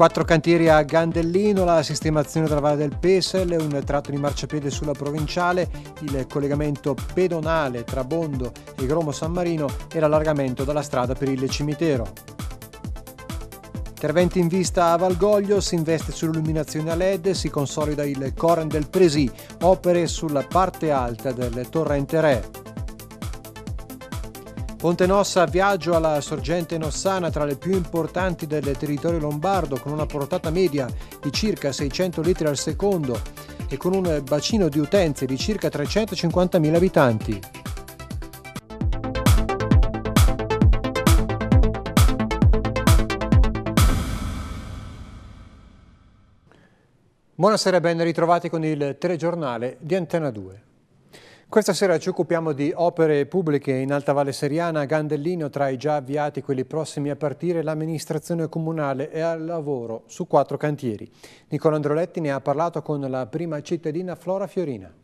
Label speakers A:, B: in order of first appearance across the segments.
A: quattro cantieri a Gandellino, la sistemazione della Valle del Pesel, un tratto di marciapiede sulla provinciale, il collegamento pedonale tra Bondo e Gromo San Marino e l'allargamento della strada per il cimitero. Interventi in vista a Valgoglio, si investe sull'illuminazione a LED, si consolida il Coran del Presi, opere sulla parte alta del torrente Re. Ponte Nossa viaggio alla sorgente nossana tra le più importanti del territorio lombardo con una portata media di circa 600 litri al secondo e con un bacino di utenze di circa 350.000 abitanti. Buonasera e ben ritrovati con il telegiornale di Antena 2. Questa sera ci occupiamo di opere pubbliche in Alta Valle Seriana, a Gandellino, tra i già avviati quelli prossimi a partire, l'amministrazione comunale è al lavoro su quattro cantieri. Nicola Androletti ne ha parlato con la prima cittadina Flora Fiorina.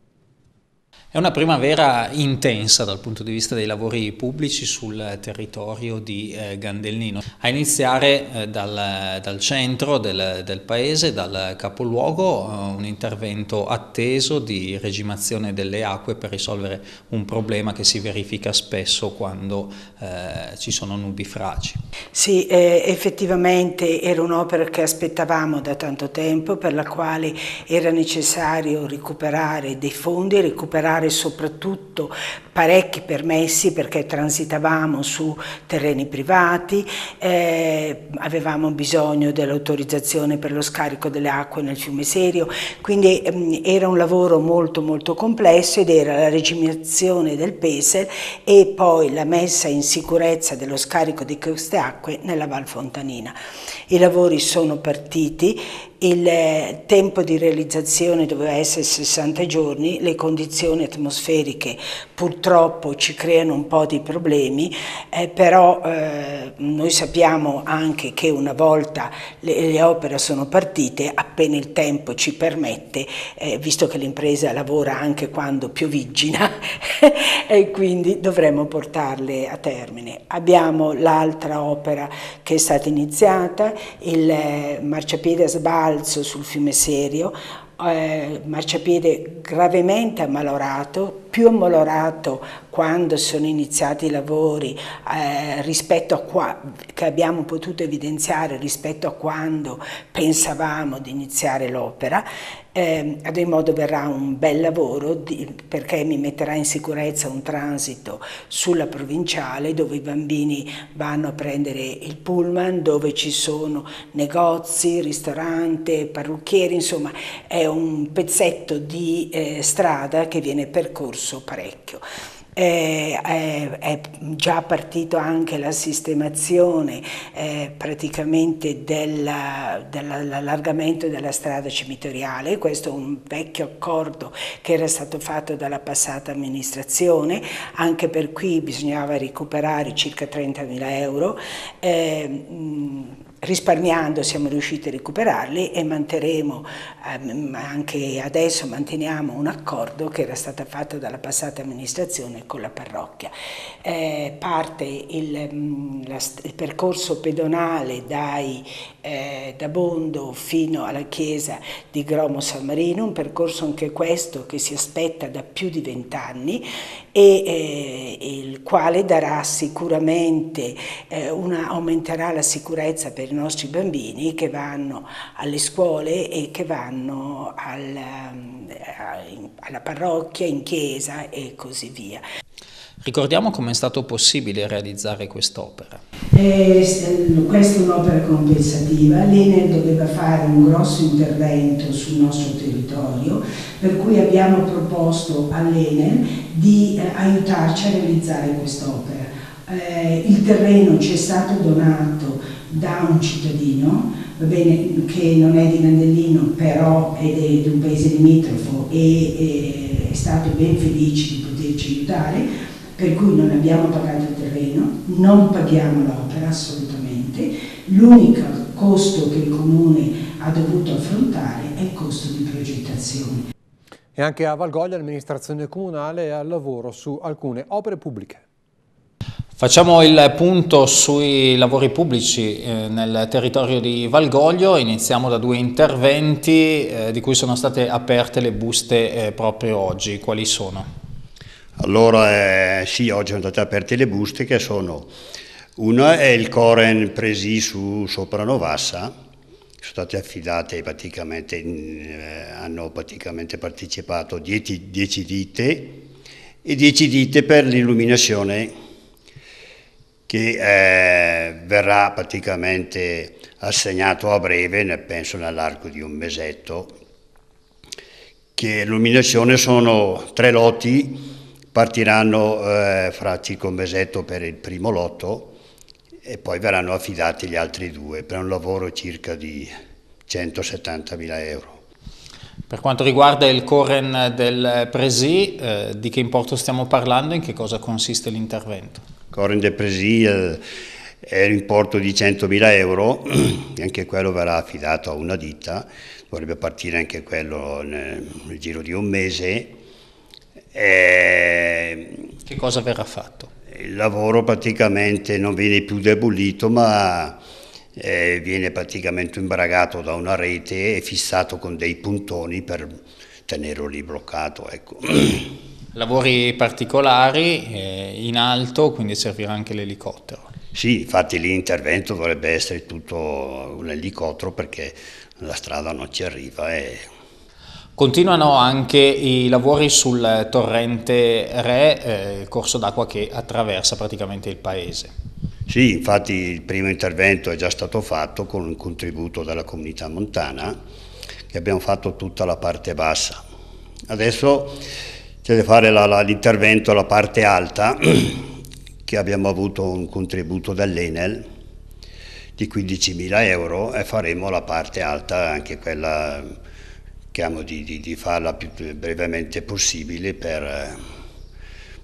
B: È una primavera intensa dal punto di vista dei lavori pubblici sul territorio di eh, Gandelnino, a iniziare eh, dal, dal, centro del, del, paese, dal capoluogo, eh, un intervento atteso di regimazione delle acque per risolvere un problema che si verifica spesso quando eh, ci sono nubifragi.
C: Sì, eh, effettivamente era un'opera che aspettavamo da tanto tempo, per la quale era necessario recuperare dei fondi, recuperare recuperare soprattutto parecchi permessi perché transitavamo su terreni privati, eh, avevamo bisogno dell'autorizzazione per lo scarico delle acque nel fiume Serio, quindi ehm, era un lavoro molto molto complesso ed era la regimazione del Peser e poi la messa in sicurezza dello scarico di queste acque nella Val Fontanina. I lavori sono partiti il eh, tempo di realizzazione doveva essere 60 giorni, le condizioni atmosferiche purtroppo ci creano un po' di problemi, eh, però eh, noi sappiamo anche che una volta le, le, opere sono partite, appena il tempo ci permette, eh, visto che l'impresa lavora anche quando piovigina, e quindi dovremo portarle a termine. Abbiamo l'altra opera che è stata iniziata, il eh, marciapiede a sbarco, scalzo sul fiume Serio, eh, marciapiede gravemente ammalorato, più ammolorato quando sono iniziati i lavori eh, rispetto a qua, che abbiamo potuto evidenziare rispetto a quando pensavamo di iniziare l'opera. Eh, ad ogni modo verrà un bel lavoro di, perché mi metterà in sicurezza un transito sulla provinciale dove i bambini vanno a prendere il pullman, dove ci sono negozi, ristorante, parrucchieri, insomma è un pezzetto di eh, strada che viene percorso corso parecchio. È, è, è, già partito anche la sistemazione eh, praticamente dell'allargamento della, strada cimitoriale, questo è un vecchio accordo che era stato fatto dalla passata amministrazione, anche per cui bisognava recuperare circa 30.000 euro. Eh, mh, risparmiando siamo riusciti a recuperarli e manteremo, ehm, anche adesso manteniamo un accordo che era stato fatto dalla passata amministrazione con la parrocchia. Eh, parte il, mm, la, il, percorso pedonale dai, eh, da Bondo fino alla chiesa di Gromo San Marino, un percorso anche questo che si aspetta da più di vent'anni e eh, il quale darà sicuramente eh, una, aumenterà la sicurezza per i nostri bambini che vanno alle scuole e che vanno alla, ehm, alla parrocchia, in chiesa e così via.
B: Ricordiamo come è stato possibile realizzare quest'opera.
C: Eh, questa è un'opera compensativa, l'Enel doveva fare un grosso intervento sul nostro territorio, per cui abbiamo proposto all'Enel di eh, aiutarci a realizzare quest'opera. Eh, il terreno ci è stato donato da un cittadino, bene, che non è di Mandellino però è di, di un paese limitrofo e è, è stato ben felice di poterci aiutare, per cui non abbiamo pagato il terreno, non paghiamo l'opera assolutamente, l'unico costo che il comune ha dovuto affrontare è il costo di progettazione.
A: E anche a Valgoglia l'amministrazione comunale è al lavoro su alcune opere pubbliche.
B: Facciamo il punto sui lavori pubblici eh, nel territorio di Valgoglio, iniziamo da due interventi eh, di cui sono state aperte le buste eh, proprio oggi, quali sono?
D: Allora sì, oggi sono state aperte le buste che sono, una è il Coren Presi su Sopranovassa, sono state affidate praticamente, mm, hanno praticamente partecipato 10 ditte e 10 ditte per l'illuminazione che eh, verrà praticamente assegnato a breve, penso nell'arco di un mesetto, che l'illuminazione sono tre lotti, partiranno eh, circa un Mesetto per il primo lotto e poi verranno affidati gli altri due per un lavoro circa di 170.000 euro. Per
B: quanto riguarda il Coren del Presi, eh, di che importo stiamo parlando e in che cosa consiste l'intervento?
D: ancora in depresia, eh, è un importo di 100.000 euro, anche quello verrà affidato a una ditta, dovrebbe partire anche quello nel, nel giro di un mese. E eh, che cosa verrà fatto? Il lavoro praticamente non viene più debolito, ma eh, viene praticamente imbragato da una rete e fissato con dei puntoni per tenerlo lì bloccato. Ecco.
B: lavori particolari eh, in alto, quindi servirà anche l'elicottero.
D: Sì, infatti l'intervento dovrebbe essere tutto un elicottero perché la strada non ci arriva. E...
B: Continuano anche i lavori sul torrente Re, eh, corso d'acqua che attraversa praticamente il paese.
D: Sì, infatti il primo intervento è già stato fatto con il contributo della comunità montana che abbiamo fatto tutta la parte bassa. Adesso c'è da fare la, la, l'intervento alla parte alta, che abbiamo avuto un contributo dall'Enel di 15.000 euro e faremo la parte alta, anche quella chiamo di, di, di, farla più brevemente possibile per,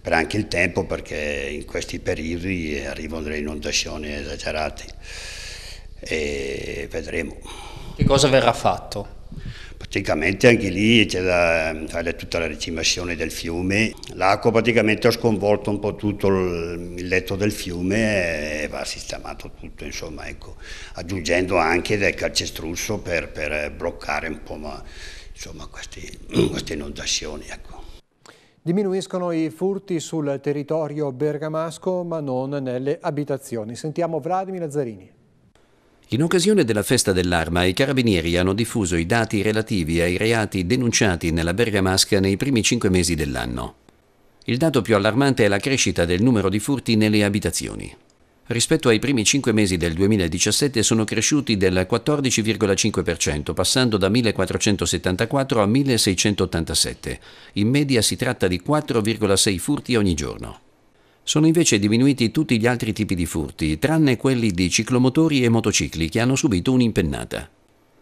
D: per anche il tempo, perché in questi periodi arrivano delle inondazioni esagerate e vedremo. Che cosa verrà fatto? Praticamente anche lì c'era ehm, tutta la decimazione del fiume, l'acqua praticamente ha sconvolto un po' tutto il letto del fiume e va sistemato tutto, insomma, ecco. aggiungendo anche del calcestruzzo per, per eh, bloccare un po' ma, insomma, questi, queste inondazioni. Ecco.
A: Diminuiscono i furti sul territorio bergamasco ma non nelle abitazioni. Sentiamo Vladimir Lazzarini.
E: In occasione della festa dell'arma, i carabinieri hanno diffuso i dati relativi ai reati denunciati nella Bergamasca nei primi cinque mesi dell'anno. Il dato più allarmante è la crescita del numero di furti nelle abitazioni. Rispetto ai primi cinque mesi del 2017 sono cresciuti del 14,5%, passando da 1474 a 1687. In media si tratta di 4,6 furti ogni giorno. Sono invece diminuiti tutti gli altri tipi di furti, tranne quelli di ciclomotori e motocicli che hanno subito un'impennata.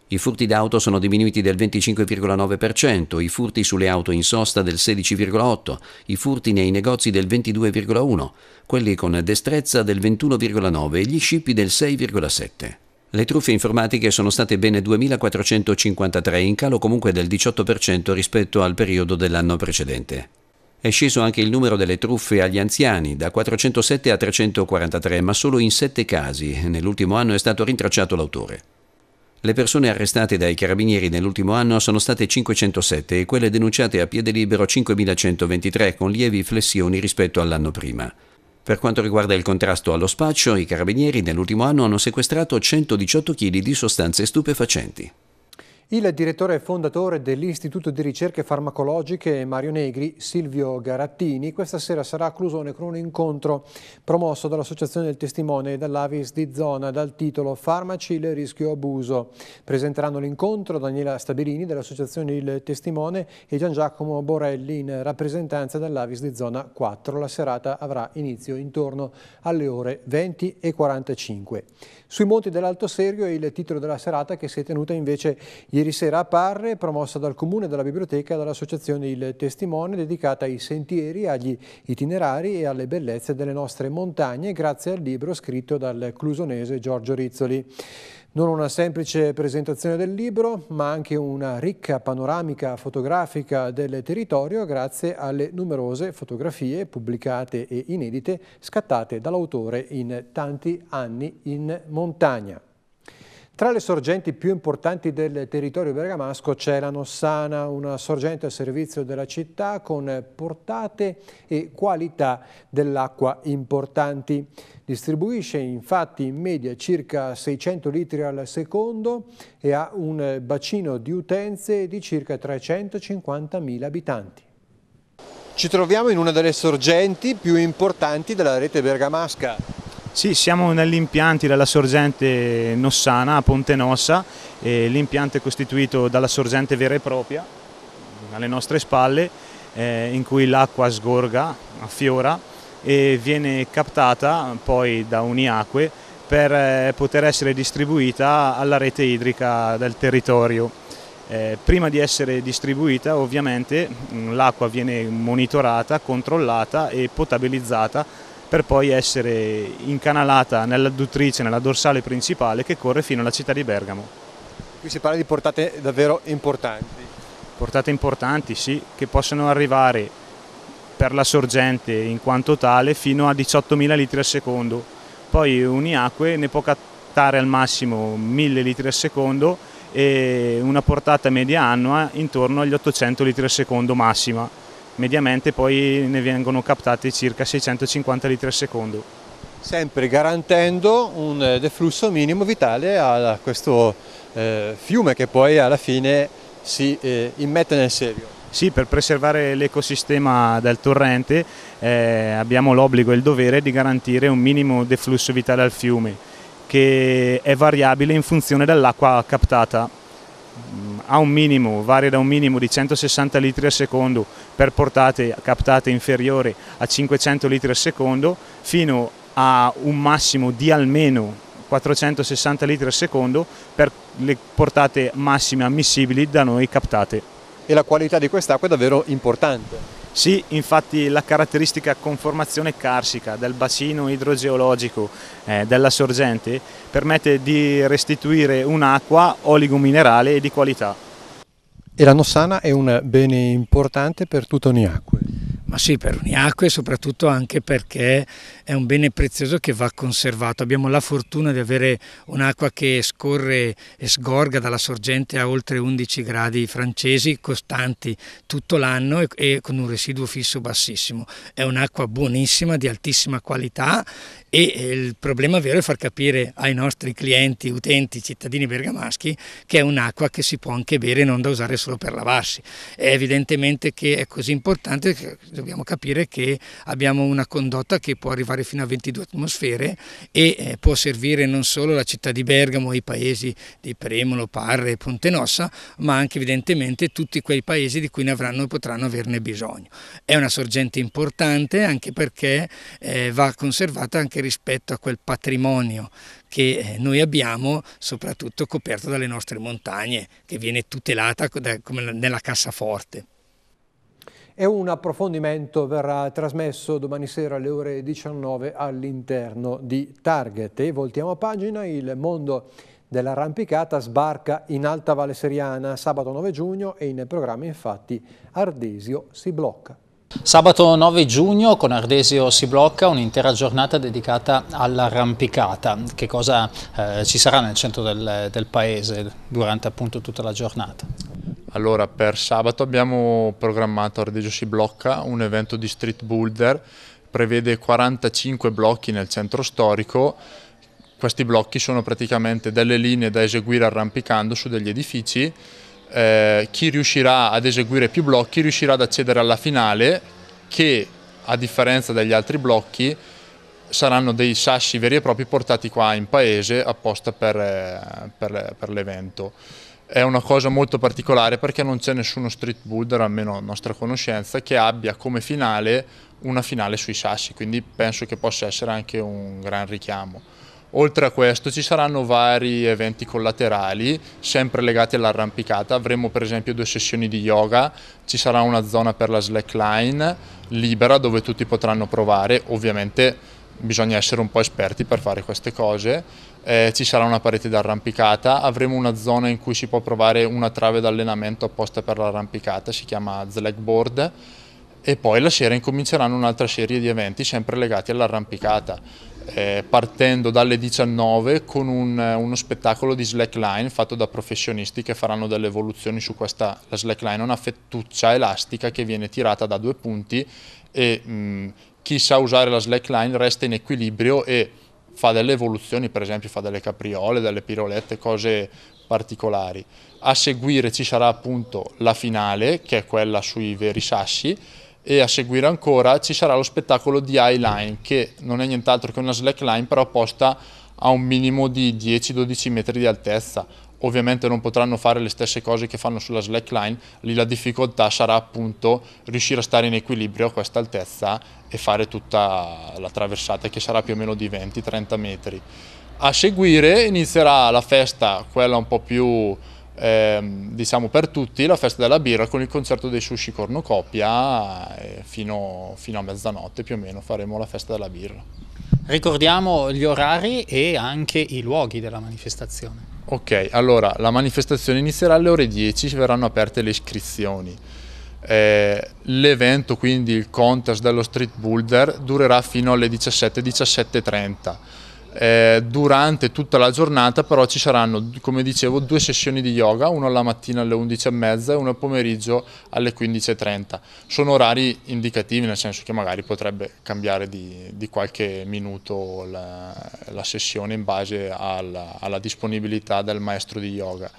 E: I furti d'auto sono diminuiti del 25,9%, i furti sulle auto in sosta del 16,8%, i furti nei negozi del 22,1%, quelli con destrezza del 21,9% e gli scippi del 6,7%. Le truffe informatiche sono state ben 2.453, in calo comunque del 18% rispetto al periodo dell'anno precedente. È sceso anche il numero delle truffe agli anziani, da 407 a 343, ma solo in 7 casi. Nell'ultimo anno è stato rintracciato l'autore. Le persone arrestate dai carabinieri nell'ultimo anno sono state 507 e quelle denunciate a piede libero 5123 con lievi flessioni rispetto all'anno prima. Per quanto riguarda il contrasto allo spaccio, i carabinieri nell'ultimo anno hanno sequestrato 118 kg di sostanze stupefacenti.
A: Il direttore e fondatore dell'Istituto di Ricerche Farmacologiche Mario Negri, Silvio Garattini, questa sera sarà a Clusone con un incontro promosso dall'Associazione del Testimone e dall'Avis di Zona dal titolo Farmaci, il rischio abuso. Presenteranno l'incontro Daniela Stabilini dell'Associazione Il Testimone e Gian Giacomo Borelli in rappresentanza dell'Avis di Zona 4. La serata avrà inizio intorno alle ore 20 e 45. Sui monti dell'Alto Serio è il titolo della serata che si è tenuta invece ieri Ieri sera a Parre, promossa dal Comune, dalla Biblioteca e dall'Associazione Il Testimone, dedicata ai sentieri, agli itinerari e alle bellezze delle nostre montagne, grazie al libro scritto dal clusonese Giorgio Rizzoli. Non una semplice presentazione del libro, ma anche una ricca panoramica fotografica del territorio grazie alle numerose fotografie pubblicate e inedite scattate dall'autore in tanti anni in montagna. Tra le sorgenti più importanti del territorio bergamasco c'è la Nossana, una sorgente a servizio della città con portate e qualità dell'acqua importanti. Distribuisce infatti in media circa 600 litri al secondo e ha un bacino di utenze di circa 350.000 abitanti. Ci troviamo in una delle sorgenti più importanti della rete bergamasca. Sì,
F: siamo negli impianti della sorgente Nossana a Ponte Nossa, l'impianto è costituito dalla sorgente vera e propria alle nostre spalle eh, in cui l'acqua sgorga, affiora e viene captata poi da uniacque per eh, poter essere distribuita alla rete idrica del territorio. Eh, prima di essere distribuita ovviamente l'acqua viene monitorata, controllata e potabilizzata per poi essere incanalata nell'adduttrice, nella dorsale principale che corre fino alla città di Bergamo.
A: Qui si parla di portate davvero importanti.
F: Portate importanti, sì, che possono arrivare per la sorgente in quanto tale fino a 18.000 litri al secondo. Poi Uniacque ne può cattare al massimo 1.000 litri al secondo e una portata media annua intorno agli 800 litri al secondo massima mediamente poi ne vengono captati circa 650 litri al secondo.
A: Sempre garantendo un eh, deflusso minimo vitale a questo eh, fiume che poi alla fine si eh, immette nel serio. Sì, per preservare l'ecosistema
F: del torrente eh, abbiamo l'obbligo e il dovere di garantire un minimo deflusso vitale al fiume che è variabile in funzione dell'acqua captata. Mm, a un minimo, varia da un minimo di 160 litri al secondo per portate captate inferiori a 500 litri al secondo fino a un massimo di almeno 460 litri al secondo per le portate massime ammissibili da noi captate.
A: E la qualità di quest'acqua è davvero importante.
F: Sì, infatti la caratteristica conformazione carsica del bacino idrogeologico eh, della sorgente permette di restituire un'acqua oligominerale
G: e di qualità.
A: E la Nossana è un bene importante per tutta ogni acqua.
G: Ma sì, per Uniacque e soprattutto anche perché è un bene prezioso che va conservato. Abbiamo la fortuna di avere un'acqua che scorre e sgorga dalla sorgente a oltre 11 gradi francesi, costanti tutto l'anno e con un residuo fisso bassissimo. È un'acqua buonissima, di altissima qualità e eh, il problema vero è far capire ai nostri clienti, utenti, cittadini bergamaschi che è un'acqua che si può anche bere e non da usare solo per lavarsi. È evidentemente che è così importante che dobbiamo capire che abbiamo una condotta che può arrivare fino a 22 atmosfere e eh, può servire non solo la città di Bergamo, e i paesi di Premolo, Parre e Ponte Nossa, ma anche evidentemente tutti quei paesi di cui ne avranno e potranno averne bisogno. È una sorgente importante anche perché eh, va conservata anche rispetto a quel patrimonio che eh, noi abbiamo, soprattutto coperto dalle nostre montagne, che viene tutelata come nella cassaforte.
A: E un approfondimento verrà trasmesso domani sera alle ore 19 all'interno di Target. E voltiamo pagina, il mondo dell'arrampicata sbarca in Alta Valle Seriana sabato 9 giugno e in programma infatti Ardesio si blocca.
B: Sabato 9 giugno con Ardesio si blocca un'intera giornata dedicata all'arrampicata. Che cosa eh, ci sarà nel centro del, del paese durante appunto tutta la giornata?
H: Allora, per sabato abbiamo programmato Ardesio si blocca un evento di street builder, prevede 45 blocchi nel centro storico. Questi blocchi sono praticamente delle linee da eseguire arrampicando su degli edifici eh, chi riuscirà ad eseguire più blocchi riuscirà ad accedere alla finale che a differenza degli altri blocchi saranno dei sassi veri e propri portati qua in paese apposta per, eh, per, per l'evento. È una cosa molto particolare perché non c'è nessuno street builder, almeno a nostra conoscenza, che abbia come finale una finale sui sassi, quindi penso che possa essere anche un gran richiamo. Oltre a questo ci saranno vari eventi collaterali, sempre legati all'arrampicata, avremo per esempio due sessioni di yoga, ci sarà una zona per la slackline libera dove tutti potranno provare, ovviamente bisogna essere un po' esperti per fare queste cose, eh, ci sarà una parete d'arrampicata, avremo una zona in cui si può provare una trave d'allenamento apposta per l'arrampicata, si chiama slackboard, e poi la sera incominceranno un'altra serie di eventi sempre legati all'arrampicata eh, partendo dalle 19 con un, eh, uno spettacolo di slackline fatto da professionisti che faranno delle evoluzioni su questa la slackline, una fettuccia elastica che viene tirata da due punti e mh, mm, chi sa usare la slackline resta in equilibrio e fa delle evoluzioni, per esempio fa delle capriole, delle pirolette, cose particolari. A seguire ci sarà appunto la finale, che è quella sui veri sassi, e a seguire ancora ci sarà lo spettacolo di Highline che non è nient'altro che una slackline però posta a un minimo di 10-12 metri di altezza ovviamente non potranno fare le stesse cose che fanno sulla slackline, lì la difficoltà sarà appunto riuscire a stare in equilibrio a questa altezza e fare tutta la traversata che sarà più o meno di 20-30 metri. A seguire inizierà la festa, quella un po' più ehm, diciamo per tutti, la festa della birra con il concerto dei sushi cornucopia eh, fino, fino a mezzanotte più o meno faremo la festa della birra.
B: Ricordiamo gli orari e anche i luoghi della manifestazione.
H: Ok, allora la manifestazione inizierà alle ore 10, verranno aperte le iscrizioni. Eh, L'evento, quindi il contest dello street builder, durerà fino alle 17-17.30. Eh, durante tutta la giornata però ci saranno, come dicevo, due sessioni di yoga, una alla mattina alle 11.30 e una al pomeriggio alle 15.30. Sono orari indicativi, nel senso che magari potrebbe cambiare di, di qualche minuto la, la, sessione in base alla, alla, disponibilità del maestro di yoga.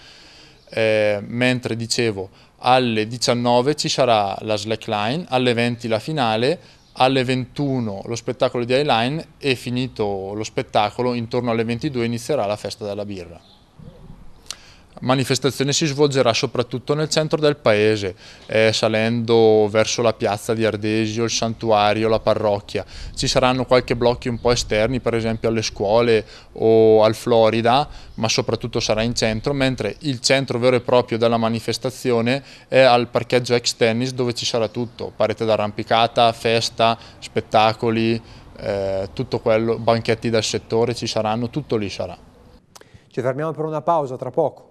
H: Eh, mentre dicevo, alle 19 ci sarà la slackline, alle 20 la finale, alle 21 lo spettacolo di Highline e finito lo spettacolo intorno alle 22 inizierà la festa della birra manifestazione si svolgerà soprattutto nel centro del paese, eh, salendo verso la piazza di Ardesio, il santuario, la parrocchia. Ci saranno qualche blocchi un po' esterni, per esempio alle scuole o al Florida, ma soprattutto sarà in centro, mentre il centro vero e proprio della manifestazione è al parcheggio ex tennis dove ci sarà tutto, parete d'arrampicata, festa, spettacoli, eh, tutto quello, banchetti del settore ci saranno, tutto lì sarà.
A: Ci fermiamo per una pausa tra poco.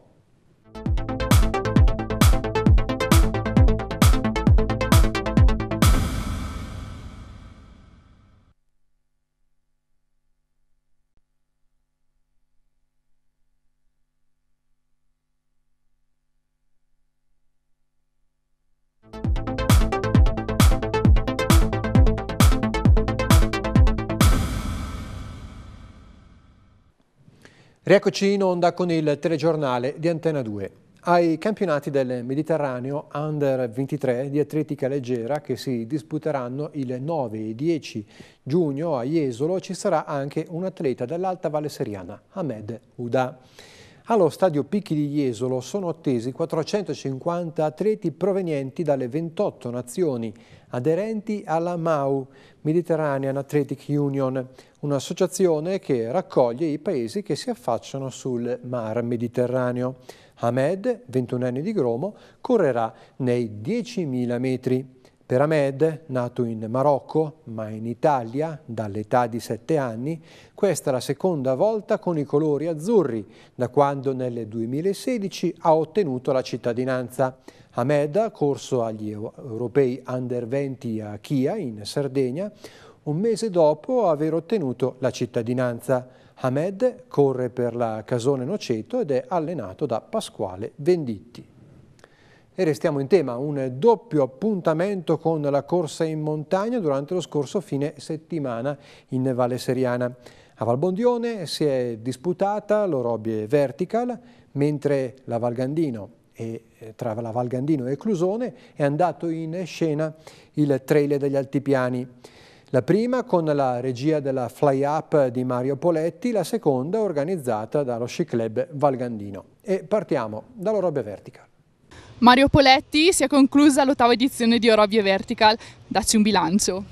A: Rieccoci in onda con il telegiornale di Antena 2. Ai campionati del Mediterraneo Under 23 di atletica leggera che si disputeranno il 9 e 10 giugno a Jesolo ci sarà anche un atleta dell'Alta Valle Seriana, Ahmed Uda. Allo stadio Picchi di Jesolo sono attesi 450 atleti provenienti dalle 28 nazioni aderenti alla MAU, Mediterranean Athletic Union, un'associazione che raccoglie i paesi che si affacciano sul mar Mediterraneo. Ahmed, 21 anni di Gromo, correrà nei 10.000 metri. Per Ahmed, nato in Marocco ma in Italia dall'età di 7 anni, questa è la seconda volta con i colori azzurri da quando nel 2016 ha ottenuto la cittadinanza. Ahmed ha corso agli europei under 20 a Chia in Sardegna un mese dopo aver ottenuto la cittadinanza. Ahmed corre per la Casone Noceto ed è allenato da Pasquale Venditti. E restiamo in tema, un doppio appuntamento con la corsa in montagna durante lo scorso fine settimana in Valle Seriana. A Valbondione si è disputata l'Orobie Vertical, mentre la Valgandino e, eh, tra la Valgandino e Clusone è andato in scena il trailer degli Altipiani. La prima con la regia della Fly Up di Mario Poletti, la seconda organizzata dallo Sci Club Valgandino. E partiamo dall'Orobie Vertical.
I: Mario Poletti, si è conclusa l'ottava edizione di Eurovie Vertical, dacci un bilancio.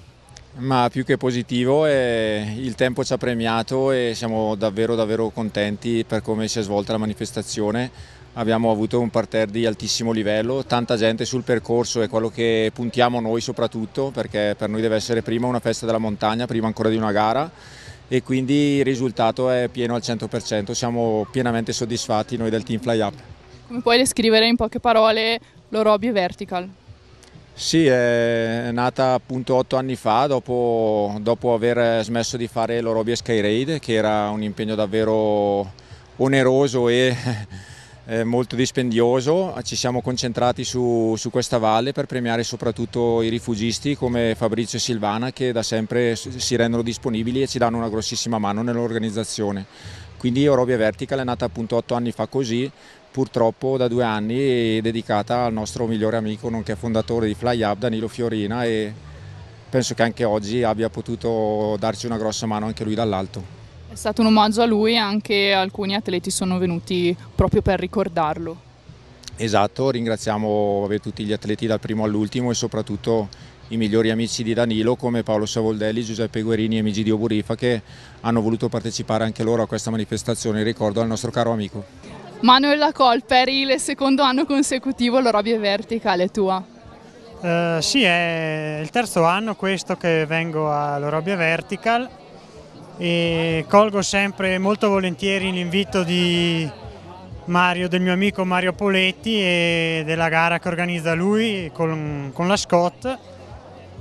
J: Ma più che positivo, eh, il tempo ci ha premiato e siamo davvero davvero contenti per come si è svolta la manifestazione. Abbiamo avuto un parterre di altissimo livello, tanta gente sul percorso è quello che puntiamo noi soprattutto perché per noi deve essere prima una festa della montagna, prima ancora di una gara e quindi il risultato è pieno al 100%, siamo pienamente soddisfatti noi del team Fly Up.
I: Come puoi descrivere in poche parole l'Orobie Vertical?
J: Sì, è nata appunto otto anni fa dopo, dopo aver smesso di fare l'Orobie Sky Raid che era un impegno davvero oneroso e eh, molto dispendioso. Ci siamo concentrati su, su, questa valle per premiare soprattutto i rifugisti come Fabrizio e Silvana che da sempre si rendono disponibili e ci danno una grossissima mano nell'organizzazione. Quindi Orobia Vertical è nata appunto otto anni fa così, purtroppo da due anni dedicata al nostro migliore amico nonché fondatore di Fly Up, Danilo Fiorina e penso che anche oggi abbia potuto darci una grossa mano anche lui dall'alto.
I: È stato un omaggio a lui e anche alcuni atleti sono venuti proprio per ricordarlo.
J: Esatto, ringraziamo vabbè, tutti gli atleti dal primo all'ultimo e soprattutto i migliori amici di Danilo come Paolo Savoldelli, Giuseppe Guerini e Migidio Burifa che hanno voluto partecipare anche loro a questa manifestazione in ricordo al nostro caro amico.
I: Manuela Col per il secondo anno consecutivo l'Orobie Verticale tua.
K: Uh, sì, è il terzo anno questo che vengo all'Orobie Vertical e colgo sempre molto volentieri l'invito di Mario, del mio amico Mario Poletti e della gara che organizza lui con, con la Scott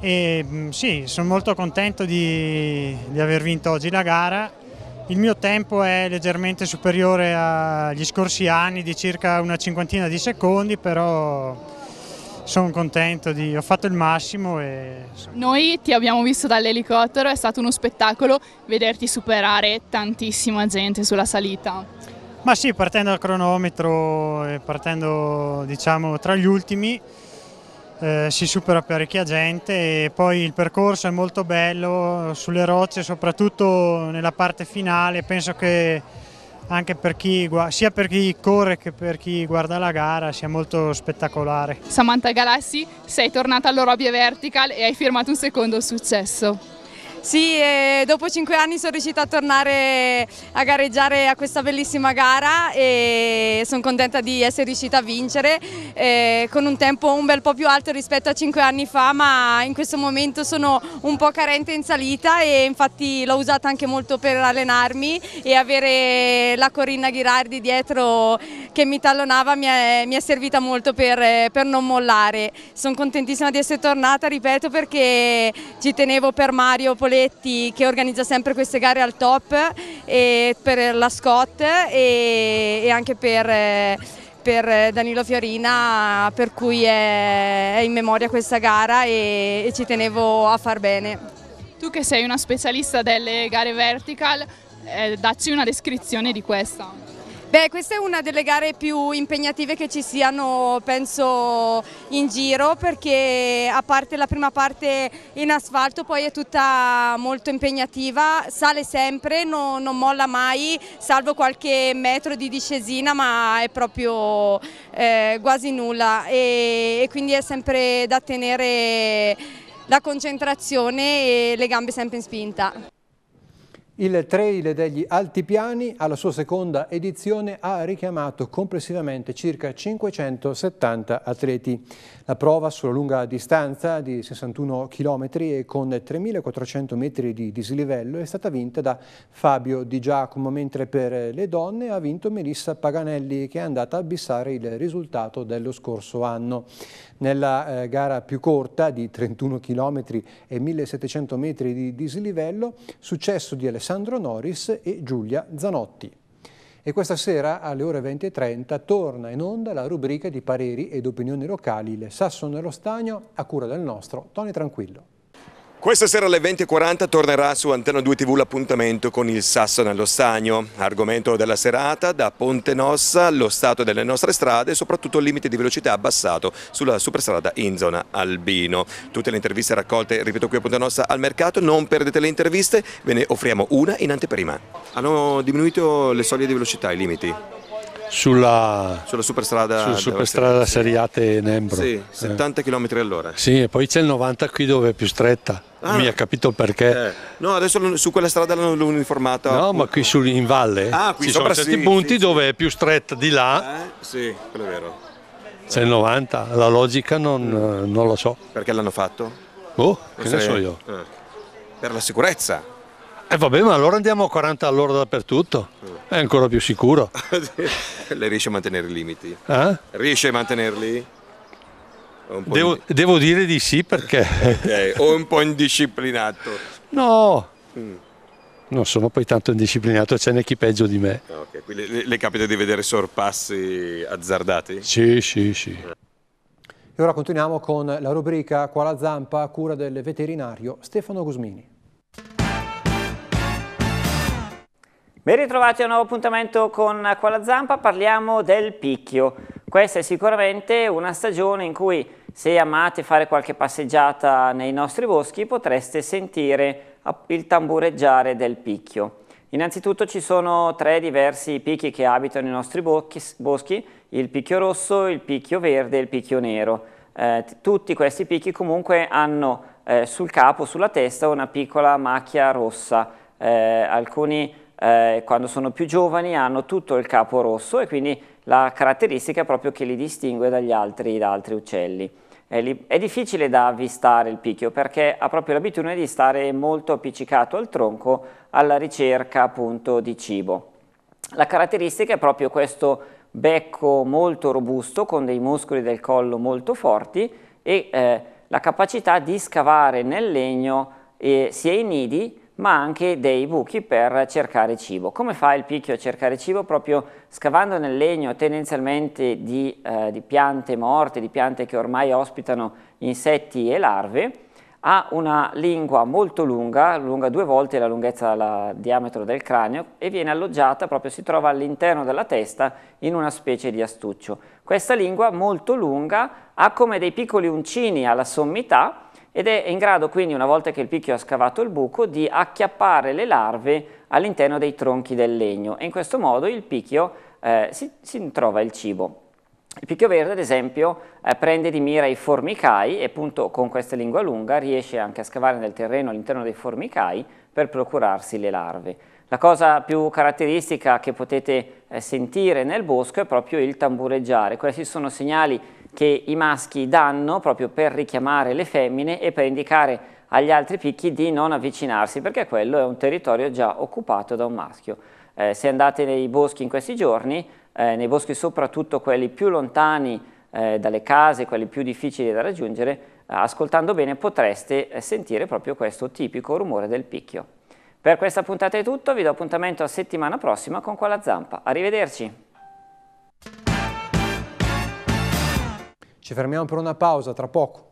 K: e mm, sì, sono molto contento di, di aver vinto oggi la gara il mio tempo è leggermente superiore agli scorsi anni di circa una cinquantina di secondi, però sono contento, di, ho fatto il massimo. E...
I: Noi ti abbiamo visto dall'elicottero, è stato uno spettacolo vederti superare tantissima gente sulla salita.
K: Ma sì, partendo dal cronometro e partendo diciamo, tra gli ultimi, eh, si supera parecchia gente e poi il percorso è molto bello sulle rocce, soprattutto nella parte finale, penso che anche per chi, sia per chi corre che per chi guarda la gara sia molto spettacolare.
I: Samantha Galassi, sei tornata all'Orobie Vertical e hai firmato un secondo successo. Sì, dopo cinque anni sono riuscita a tornare
L: a gareggiare a questa bellissima gara e sono contenta di essere riuscita a vincere eh, con un tempo un bel po' più alto rispetto a cinque anni fa, ma in questo momento sono un po' carente in salita e infatti l'ho usata anche molto per allenarmi e avere la Corinna Ghirardi dietro che mi tallonava mi è, mi è servita molto per, per non mollare. Sono contentissima di essere tornata, ripeto, perché ci tenevo per Mario Polini Poletti che organizza sempre queste gare al top per la Scott e, e anche per, per, Danilo Fiorina per cui è, è in memoria questa gara e, e ci tenevo
I: a far bene. Tu che sei una specialista delle gare vertical, eh, dacci una descrizione di questa. Beh, questa è una delle gare più impegnative che ci
L: siano, penso, in giro perché a parte la prima parte in asfalto poi è tutta molto impegnativa, sale sempre, no, non molla mai, salvo qualche metro di discesina ma è proprio eh, quasi nulla e, e quindi è sempre da tenere la concentrazione e le gambe sempre in spinta.
A: Il Trail degli Altipiani alla sua seconda edizione ha richiamato complessivamente circa 570 atleti. La prova sulla lunga distanza di 61 km e con 3.400 metri di dislivello è stata vinta da Fabio Di Giacomo, mentre per le donne ha vinto Melissa Paganelli che è andata a bissare il risultato dello scorso anno. Nella eh, gara più corta di 31 km e 1.700 metri di dislivello, successo di Alessandro Alessandro Noris e Giulia Zanotti. E questa sera alle ore 20.30 torna in onda la rubrica di pareri ed opinioni locali Il Sasso nello Stagno a cura del nostro Tony Tranquillo. Questa sera alle 20.40 tornerà su Antena 2 TV l'appuntamento con il Sasso nello Stagno, argomento della serata da Ponte Nossa, lo stato delle nostre strade e soprattutto il limite di velocità abbassato sulla superstrada in zona Albino. Tutte le interviste raccolte, ripeto qui a Ponte Nossa al mercato, non perdete le interviste, ve ne offriamo una in anteprima. Hanno diminuito le soglie di velocità, i limiti? sulla, sulla superstrada, sulla superstrada Seriate Nembro. Sì, 70 km eh. all'ora. Sì, e poi c'è il 90 qui dove è più stretta. Ah, mi ha capito perché. Eh. No, adesso su quella strada l'hanno uniformata. No, ma qui su, in valle ah, qui ci sono certi sì, punti sì, dove sì. è più stretta di là. Eh, sì, quello è vero. C'è il 90, la logica non, non lo so. Perché l'hanno fatto? Oh, che ne so io. Eh. Per la sicurezza. E eh vabbè, ma allora andiamo a 40 all'ora dappertutto, è ancora più sicuro.
I: Lei riesce a mantenere i limiti? Eh? Riesce a mantenerli? Devo, in... devo, dire di sì perché... okay. O un po' indisciplinato?
A: No, mm. non sono poi tanto indisciplinato, ce n'è
I: chi peggio di me. Ah, okay. Quindi
E: le, le, capita di vedere sorpassi azzardati? Sì,
I: sì, sì. E
A: ora continuiamo con la rubrica Qua la zampa, cura del veterinario Stefano Gusmini.
M: Ben ritrovati a un nuovo appuntamento con Quala Zampa, parliamo del picchio. Questa è sicuramente una stagione in cui se amate fare qualche passeggiata nei nostri boschi potreste sentire il tambureggiare del picchio. Innanzitutto ci sono tre diversi picchi che abitano i nostri boschi, il picchio rosso, il picchio verde e il picchio nero. Eh, tutti questi picchi comunque hanno eh, sul capo, sulla testa, una piccola macchia rossa. Eh, alcuni eh, quando sono più giovani hanno tutto il capo rosso e quindi la caratteristica è proprio che li distingue dagli altri, da altri uccelli. È, li, è difficile da avvistare il picchio perché ha proprio l'abitudine di stare molto appiccicato al tronco alla ricerca appunto di cibo. La caratteristica è proprio questo becco molto robusto con dei muscoli del collo molto forti e eh, la capacità di scavare nel legno eh, sia i nidi ma anche dei buchi per cercare cibo. Come fa il picchio a cercare cibo? Proprio scavando nel legno tendenzialmente di, eh, di piante morte, di piante che ormai ospitano insetti e larve, ha una lingua molto lunga, lunga due volte la lunghezza del diametro del cranio e viene alloggiata, proprio si trova all'interno della testa in una specie di astuccio. Questa lingua molto lunga ha come dei piccoli uncini alla sommità ed è in grado quindi una volta che il picchio ha scavato il buco di acchiappare le larve all'interno dei tronchi del legno e in questo modo il picchio eh, si, si trova il cibo. Il picchio verde, ad esempio, eh, prende di mira i formicai e appunto con questa lingua lunga riesce anche a scavare nel terreno all'interno dei formicai per procurarsi le larve. La cosa più caratteristica che potete eh, sentire nel bosco è proprio il tambureggiare. Questi sono segnali che i maschi danno proprio per richiamare le femmine e per indicare agli altri picchi di non avvicinarsi perché quello è un territorio già occupato da un maschio. Eh, se andate nei boschi in questi giorni, eh, nei boschi soprattutto quelli più lontani eh, dalle case, quelli più difficili da raggiungere, eh, ascoltando bene potreste eh, sentire proprio questo tipico rumore del picchio. Per questa puntata è tutto, vi do appuntamento a settimana prossima con Quella Zampa. Arrivederci!
A: Ci fermiamo per una pausa, tra poco.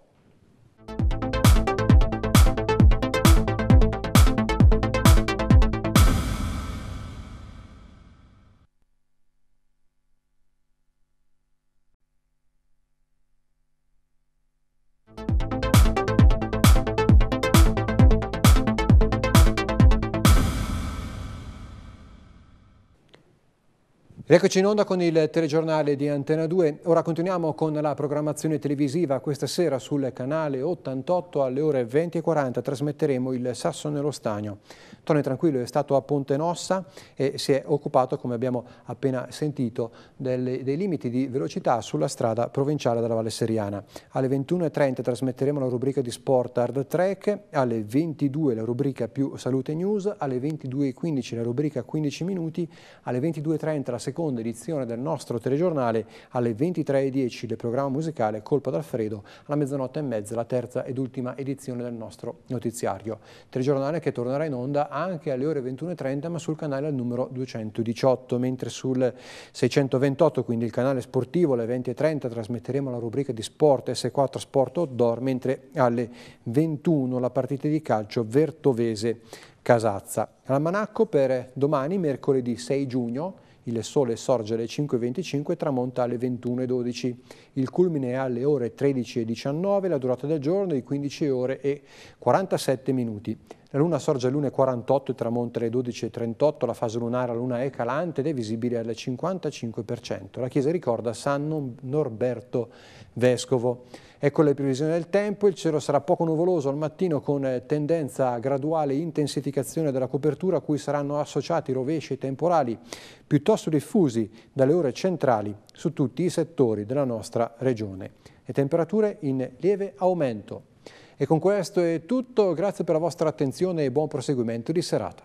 A: Eccoci in onda con il telegiornale di Antena 2. Ora continuiamo con la programmazione televisiva. Questa sera sul canale 88 alle ore 20.40 trasmetteremo il Sasso nello Stagno. Tony Tranquillo è stato a Ponte Nossa e si è occupato, come abbiamo appena sentito, delle, dei limiti di velocità sulla strada provinciale della Valle Seriana. Alle 21.30 trasmetteremo la rubrica di Sport Hard Track, alle 22 la rubrica più Salute News, alle 22.15 la rubrica 15 minuti, alle 22.30 la seconda edizione del nostro telegiornale, alle 23.10 il programma musicale Colpa d'Alfredo, alla mezzanotte e mezza la terza ed ultima edizione del nostro notiziario. Telegiornale che tornerà in onda anche alle ore 21.30 ma sul canale al numero 218, mentre sul 628, quindi il canale sportivo alle 20.30 trasmetteremo la rubrica di sport S4 Sport Outdoor, mentre alle 21 la partita di calcio Vertovese Casazza. L'almanacco per domani, mercoledì 6 giugno, il sole sorge alle 5.25 e tramonta alle 21.12. Il culmine è alle ore 13.19, la durata del giorno è di 15 ore e 47 minuti. La luna sorge alle 1.48 e tramonta alle 12.38, la fase lunare alla luna è calante ed è visibile al 55%. La chiesa ricorda San Norberto Vescovo. Ecco le previsioni del tempo il cielo sarà poco nuvoloso al mattino con eh, tendenza a graduale intensificazione della copertura a cui saranno associati rovesci temporali piuttosto diffusi dalle ore centrali su tutti i settori della nostra regione Le temperature in lieve aumento. E con questo è tutto, grazie per la vostra attenzione e buon proseguimento di serata.